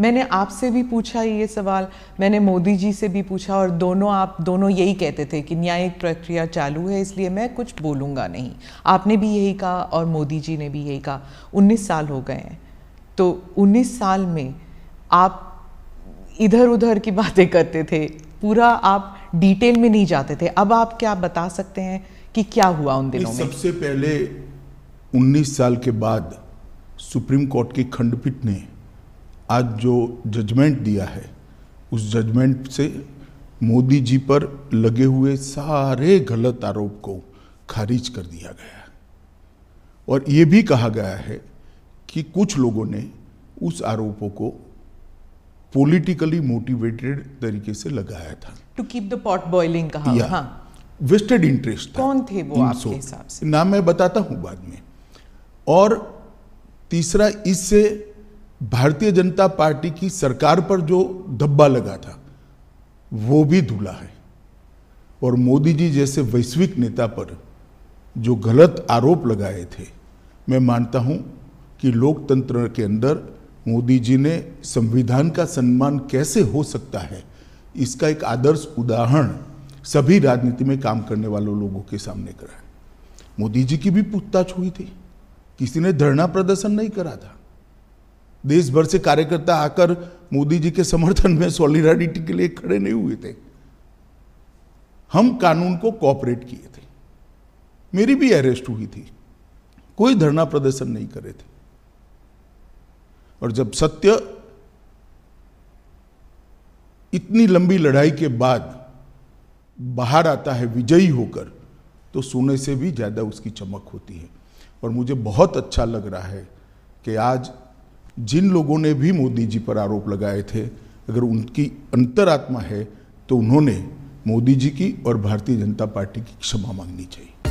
मैंने आपसे भी पूछा ये सवाल मैंने मोदी जी से भी पूछा और दोनों आप दोनों यही कहते थे कि न्यायिक प्रक्रिया चालू है इसलिए मैं कुछ बोलूँगा नहीं आपने भी यही कहा और मोदी जी ने भी यही कहा 19 साल हो गए हैं तो 19 साल में आप इधर उधर की बातें करते थे पूरा आप डिटेल में नहीं जाते थे अब आप क्या बता सकते हैं कि क्या हुआ उन दिनों में सबसे पहले 19 साल के बाद सुप्रीम कोर्ट की खंडपीठ ने आज जो जजमेंट दिया है उस जजमेंट से मोदी जी पर लगे हुए सारे गलत आरोप को खारिज कर दिया गया और ये भी कहा गया है कि कुछ लोगों ने उस आरोपों को पॉलिटिकली मोटिवेटेड तरीके से लगाया था to keep the pot boiling कहा वेस्टेड इंटरेस्ट हाँ। कौन थे वो आपके हिसाब से नाम मैं बताता हूं बाद में और तीसरा इससे भारतीय जनता पार्टी की सरकार पर जो धब्बा लगा था वो भी धुला है और मोदी जी जैसे वैश्विक नेता पर जो गलत आरोप लगाए थे मैं मानता हूं कि लोकतंत्र के अंदर मोदी जी ने संविधान का सम्मान कैसे हो सकता है इसका एक आदर्श उदाहरण सभी राजनीति में काम करने वाले लोगों के सामने करा मोदी जी की भी पूछताछ हुई थी किसी ने धरना प्रदर्शन नहीं करा था देश भर से कार्यकर्ता आकर मोदी जी के समर्थन में सॉलिडारिटी के लिए खड़े नहीं हुए थे हम कानून को कॉपरेट किए थे मेरी भी अरेस्ट हुई थी कोई धरना प्रदर्शन नहीं करे थे और जब सत्य इतनी लंबी लड़ाई के बाद बाहर आता है विजयी होकर तो सोने से भी ज़्यादा उसकी चमक होती है और मुझे बहुत अच्छा लग रहा है कि आज जिन लोगों ने भी मोदी जी पर आरोप लगाए थे अगर उनकी अंतरात्मा है तो उन्होंने मोदी जी की और भारतीय जनता पार्टी की क्षमा मांगनी चाहिए